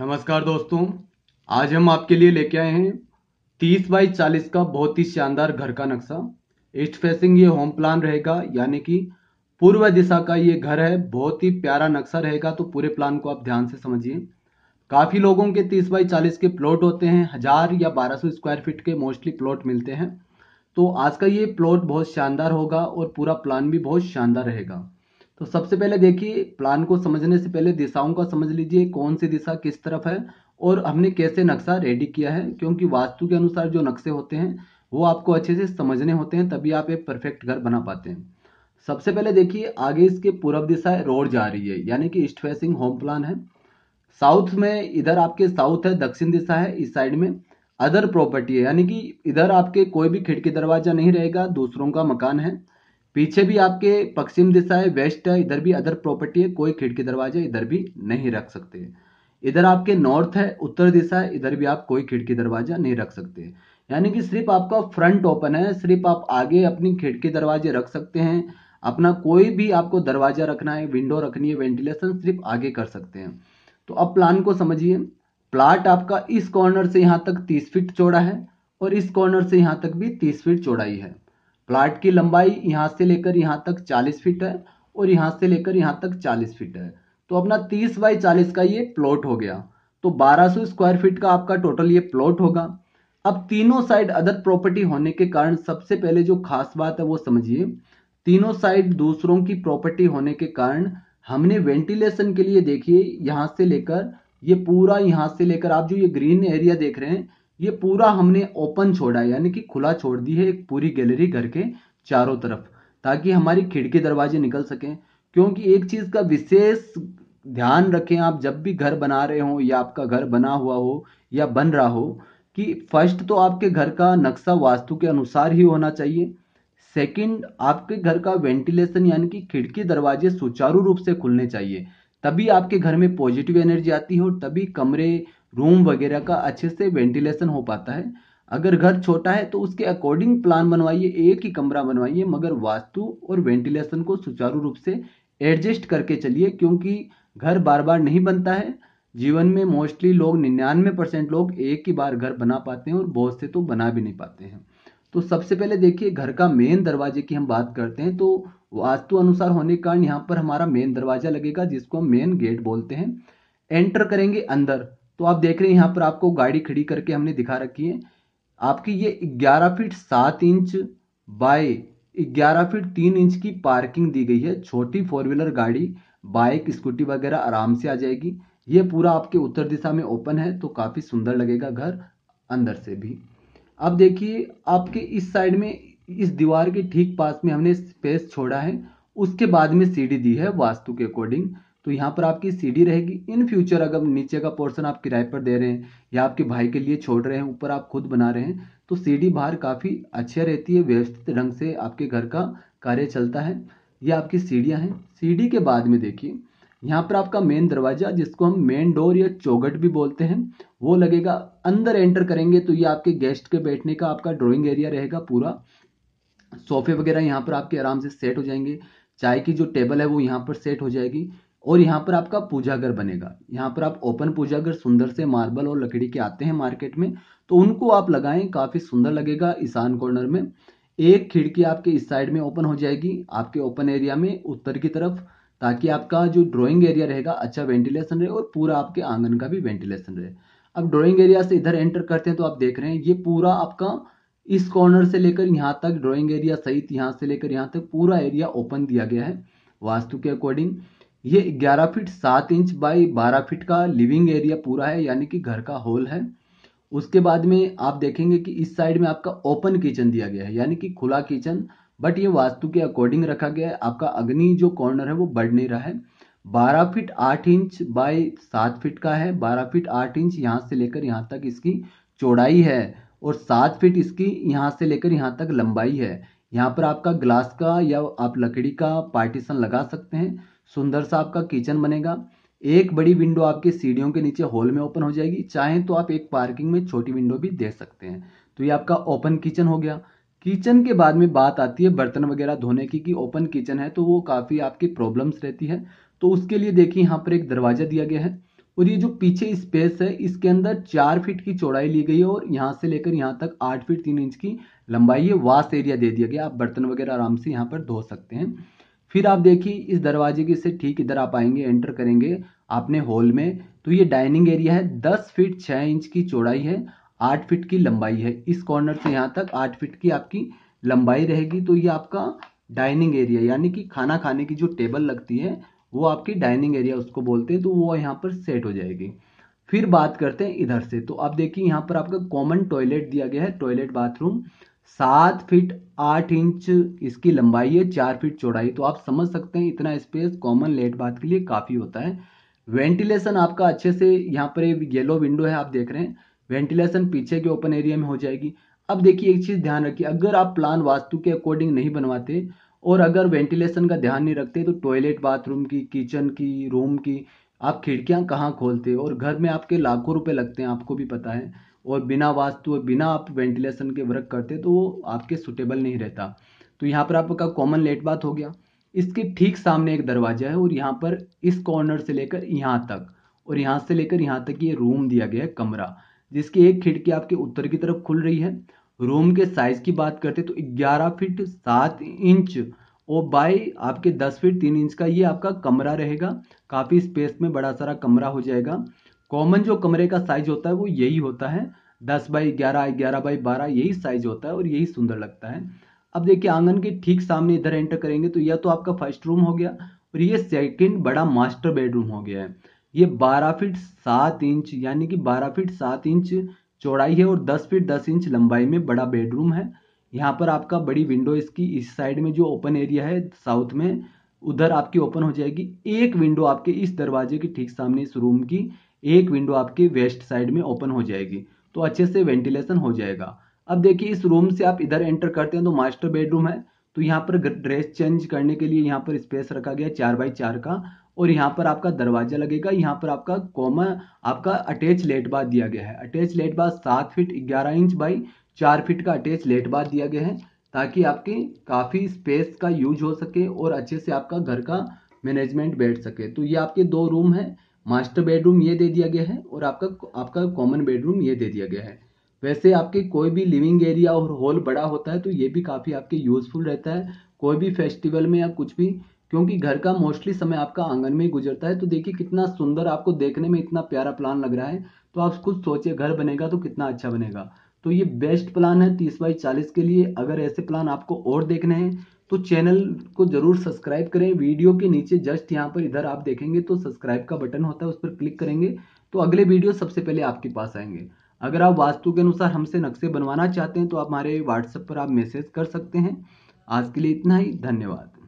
नमस्कार दोस्तों आज हम आपके लिए लेके आए हैं 30 बाई 40 का बहुत ही शानदार घर का नक्शा ईस्ट फेसिंग ये होम प्लान रहेगा यानी कि पूर्व दिशा का ये घर है बहुत ही प्यारा नक्शा रहेगा तो पूरे प्लान को आप ध्यान से समझिए काफ़ी लोगों के 30 बाई 40 के प्लॉट होते हैं हज़ार या 1200 स्क्वायर फीट के मोस्टली प्लॉट मिलते हैं तो आज का ये प्लॉट बहुत शानदार होगा और पूरा प्लान भी बहुत शानदार रहेगा तो सबसे पहले देखिए प्लान को समझने से पहले दिशाओं का समझ लीजिए कौन सी दिशा किस तरफ है और हमने कैसे नक्शा रेडी किया है क्योंकि वास्तु के अनुसार जो नक्शे होते हैं वो आपको अच्छे से समझने होते हैं तभी आप एक परफेक्ट घर बना पाते हैं सबसे पहले देखिए आगे इसके पूर्व दिशा रोड जा रही है यानी कि ईस्ट फेसिंग होम प्लान है साउथ में इधर आपके साउथ है दक्षिण दिशा है इस साइड में अदर प्रॉपर्टी है यानी कि इधर आपके कोई भी खिड़की दरवाजा नहीं रहेगा दूसरों का मकान है पीछे भी आपके पश्चिम दिशा है वेस्ट है इधर भी अदर प्रॉपर्टी है कोई खिड़की दरवाजे इधर भी नहीं रख सकते इधर आपके नॉर्थ है उत्तर दिशा है इधर भी आप कोई खिड़की दरवाजा नहीं रख सकते यानी कि सिर्फ आपका फ्रंट ओपन है सिर्फ आप आगे अपनी खिड़की दरवाजे रख सकते हैं अपना कोई भी आपको दरवाजा रखना है विंडो रखनी है वेंटिलेशन सिर्फ आगे कर सकते हैं तो अब प्लान को समझिए प्लाट आपका इस कॉर्नर से यहाँ तक तीस फीट चौड़ा है और इस कॉर्नर से यहाँ तक भी तीस फीट चौड़ाई है फ्लैट की लंबाई यहाँ से लेकर यहाँ तक 40 फीट है और यहाँ से लेकर यहाँ तक 40 फीट है तो अपना 30 बाई 40 का ये प्लॉट हो गया तो 1200 स्क्वायर फीट का आपका टोटल ये प्लॉट होगा अब तीनों साइड अदर प्रॉपर्टी होने के कारण सबसे पहले जो खास बात है वो समझिए तीनों साइड दूसरों की प्रॉपर्टी होने के कारण हमने वेंटिलेशन के लिए देखिए यहाँ से लेकर ये पूरा यहाँ से लेकर आप जो ये ग्रीन एरिया देख रहे हैं ये पूरा हमने ओपन छोड़ा यानी कि खुला छोड़ दी है एक पूरी गैलरी घर के चारों तरफ ताकि हमारी खिड़की दरवाजे निकल सकें क्योंकि एक चीज़ का विशेष ध्यान रखें आप जब भी घर बना रहे हो या आपका घर बना हुआ हो या बन रहा हो कि फर्स्ट तो आपके घर का नक्शा वास्तु के अनुसार ही होना चाहिए सेकंड आपके घर का वेंटिलेशन यानी कि खिड़की दरवाजे सुचारू रूप से खुलने चाहिए तभी आपके घर में पॉजिटिव एनर्जी आती है और तभी कमरे रूम वगैरह का अच्छे से वेंटिलेशन हो पाता है अगर घर छोटा है तो उसके अकॉर्डिंग प्लान बनवाइए एक ही कमरा बनवाइए मगर वास्तु और वेंटिलेशन को सुचारू रूप से एडजस्ट करके चलिए क्योंकि घर बार बार नहीं बनता है जीवन में मोस्टली लोग निन्यानवे परसेंट लोग एक ही बार घर बना पाते हैं और बहुत से तो बना भी नहीं पाते हैं तो सबसे पहले देखिए घर का मेन दरवाजे की हम बात करते हैं तो वास्तु अनुसार होने के कारण यहाँ पर हमारा मेन दरवाजा लगेगा जिसको हम मेन गेट बोलते हैं एंटर करेंगे अंदर तो आप देख रहे हैं यहाँ पर आपको गाड़ी खड़ी करके हमने दिखा रखी है आपकी ये ग्यारह फीट सात इंच बाय ग्यारह फीट तीन इंच की पार्किंग दी गई है छोटी फोर व्हीलर गाड़ी बाइक स्कूटी वगैरह आराम से आ जाएगी ये पूरा आपके उत्तर दिशा में ओपन है तो काफ़ी सुंदर लगेगा घर अंदर से भी अब देखिए आपके इस साइड में इस दीवार के ठीक पास में हमने स्पेस छोड़ा है उसके बाद में सीढ़ी दी है वास्तु के अकॉर्डिंग तो यहाँ पर आपकी सीढ़ी रहेगी इन फ्यूचर अगर नीचे का पोर्सन आप किराए पर दे रहे हैं या आपके भाई के लिए छोड़ रहे हैं ऊपर आप खुद बना रहे हैं तो सीढ़ी बाहर काफ़ी अच्छे रहती है व्यवस्थित ढंग से आपके घर का कार्य चलता है ये आपकी सीढ़ियाँ हैं सीढ़ी के बाद में देखिए यहाँ पर आपका मेन दरवाज़ा जिसको हम मेन डोर या चौगट भी बोलते हैं वो लगेगा अंदर एंटर करेंगे तो ये आपके गेस्ट के बैठने का आपका ड्रॉइंग एरिया रहेगा पूरा सोफे वगैरह यहाँ पर आपके आराम से सेट हो जाएंगे चाय की जो टेबल है वो यहाँ पर सेट हो जाएगी और यहाँ पर आपका पूजा घर बनेगा यहाँ पर आप ओपन पूजा घर सुंदर से मार्बल और लकड़ी के आते हैं मार्केट में तो उनको आप लगाएं काफ़ी सुंदर लगेगा ईशान कॉर्नर में एक खिड़की आपके इस साइड में ओपन हो जाएगी आपके ओपन एरिया में उत्तर की तरफ ताकि आपका जो ड्रॉइंग एरिया रहेगा अच्छा वेंटिलेशन रहे और पूरा आपके आंगन का भी वेंटिलेशन रहे अब ड्रॉइंग एरिया से इधर एंटर करते हैं तो आप देख रहे हैं ये पूरा आपका इस कॉर्नर से लेकर यहाँ तक ड्रॉइंग एरिया सहित यहाँ से लेकर यहाँ तक पूरा एरिया ओपन दिया गया है वास्तु के अकॉर्डिंग ये 11 फीट 7 इंच बाई 12 फीट का लिविंग एरिया पूरा है यानी कि घर का हॉल है उसके बाद में आप देखेंगे कि इस साइड में आपका ओपन किचन दिया गया है यानी कि खुला किचन बट ये वास्तु के अकॉर्डिंग रखा गया है आपका अग्नि जो कॉर्नर है वो बढ़ नहीं रहा है बारह फीट आठ इंच बाय सात फीट का है बारह फीट आठ इंच यहाँ से लेकर यहाँ तक इसकी चौड़ाई है और सात फीट इसकी यहाँ से लेकर यहाँ तक लंबाई है यहाँ पर आपका ग्लास का या आप लकड़ी का पार्टीशन लगा सकते हैं सुंदर सा आपका किचन बनेगा एक बड़ी विंडो आपके सीढ़ियों के नीचे हॉल में ओपन हो जाएगी चाहें तो आप एक पार्किंग में छोटी विंडो भी दे सकते हैं तो ये आपका ओपन किचन हो गया किचन के बाद में बात आती है बर्तन वगैरह धोने की कि ओपन किचन है तो वो काफ़ी आपकी प्रॉब्लम्स रहती है तो उसके लिए देखिए यहाँ पर एक दरवाज़ा दिया गया है और ये जो पीछे स्पेस है इसके अंदर चार फीट की चौड़ाई ली गई है और यहाँ से लेकर यहाँ तक आठ फीट तीन इंच की लंबाई है वास एरिया दे दिया गया आप बर्तन वगैरह आराम से यहाँ पर धो सकते हैं फिर आप देखिए इस दरवाजे के से ठीक इधर आप आएंगे एंटर करेंगे आपने हॉल में तो ये डाइनिंग एरिया है दस फीट छः इंच की चौड़ाई है आठ फीट की लंबाई है इस कॉर्नर से यहाँ तक आठ फीट की आपकी लंबाई रहेगी तो ये आपका डाइनिंग एरिया यानी कि खाना खाने की जो टेबल लगती है वो आपकी डाइनिंग एरिया उसको बोलते हैं तो वो यहाँ पर सेट हो जाएगी फिर बात करते हैं इधर से तो आप देखिए यहाँ पर आपका कॉमन टॉयलेट दिया गया है टॉयलेट बाथरूम सात फीट आठ इंच इसकी लंबाई है चार फीट चौड़ाई तो आप समझ सकते हैं इतना स्पेस कॉमन लेट बाथ के लिए काफ़ी होता है वेंटिलेशन आपका अच्छे से यहाँ पर येलो विंडो है आप देख रहे हैं वेंटिलेशन पीछे के ओपन एरिया में हो जाएगी अब देखिए एक चीज़ ध्यान रखिए अगर आप प्लान वास्तु के अकॉर्डिंग नहीं बनवाते और अगर वेंटिलेशन का ध्यान नहीं रखते तो टॉयलेट बाथरूम की किचन की रूम की आप खिड़कियाँ कहाँ खोलते और घर में आपके लाखों रुपए लगते हैं आपको भी पता है और बिना वास्तु और बिना आप वेंटिलेशन के वर्क करते तो वो आपके सुटेबल नहीं रहता तो यहाँ पर आपका कॉमन लेट बात हो गया इसके ठीक सामने एक दरवाज़ा है और यहाँ पर इस कॉर्नर से लेकर यहाँ तक और यहाँ से लेकर यहाँ तक ये रूम दिया गया है कमरा जिसकी एक खिड़की आपके उत्तर की तरफ खुल रही है रूम के साइज़ की बात करते तो 11 फीट 7 इंच और बाय आपके 10 फीट 3 इंच का ये आपका कमरा रहेगा काफ़ी स्पेस में बड़ा सारा कमरा हो जाएगा कॉमन जो कमरे का साइज होता है वो यही होता है दस बाई ग्यारह ग्यारह बाई बारह यही साइज होता है और यही सुंदर लगता है अब देखिए आंगन के ठीक सामने इधर एंटर करेंगे तो यह तो आपका फर्स्ट रूम हो गया और ये सेकेंड बड़ा मास्टर बेडरूम हो गया है ये बारह फीट सात इंच यानी कि बारह फीट सात इंच चौड़ाई है और दस फीट दस इंच लंबाई में बड़ा बेडरूम है यहाँ पर आपका बड़ी विंडो इसकी इस साइड में जो ओपन एरिया है साउथ में उधर आपकी ओपन हो जाएगी एक विंडो आपके इस दरवाजे के ठीक सामने इस रूम की एक विंडो आपकी वेस्ट साइड में ओपन हो जाएगी तो अच्छे से वेंटिलेशन हो जाएगा अब देखिए इस रूम से आप इधर एंटर करते हैं तो मास्टर बेडरूम है तो यहाँ पर ड्रेस चेंज करने के लिए यहाँ पर स्पेस रखा गया चार बाई चार का और यहाँ पर आपका दरवाजा लगेगा यहाँ पर आपका कॉमन आपका अटैच लेट बाथ दिया गया है अटैच लेट बाथ सात फीट ग्यारह इंच बाई चार फीट का अटैच लेट बाथ दिया गया है ताकि आपके काफ़ी स्पेस का यूज हो सके और अच्छे से आपका घर का मैनेजमेंट बैठ सके तो ये आपके दो रूम हैं मास्टर बेडरूम ये दे दिया गया है और आपका आपका कॉमन बेडरूम ये दे दिया गया है वैसे आपके कोई भी लिविंग एरिया और हॉल बड़ा होता है तो ये भी काफ़ी आपके यूज़फुल रहता है कोई भी फेस्टिवल में या कुछ भी क्योंकि घर का मोस्टली समय आपका आंगन में ही गुजरता है तो देखिए कितना सुंदर आपको देखने में इतना प्यारा प्लान लग रहा है तो आप खुद सोचिए घर बनेगा तो कितना अच्छा बनेगा तो ये बेस्ट प्लान है तीस बाई चालीस के लिए अगर ऐसे प्लान आपको और देखने हैं तो चैनल को जरूर सब्सक्राइब करें वीडियो के नीचे जस्ट यहाँ पर इधर आप देखेंगे तो सब्सक्राइब का बटन होता है उस पर क्लिक करेंगे तो अगले वीडियो सबसे पहले आपके पास आएंगे अगर आप वास्तु के अनुसार हमसे नक्शे बनवाना चाहते हैं तो आप हमारे व्हाट्सएप पर आप मैसेज कर सकते हैं आज के लिए इतना ही धन्यवाद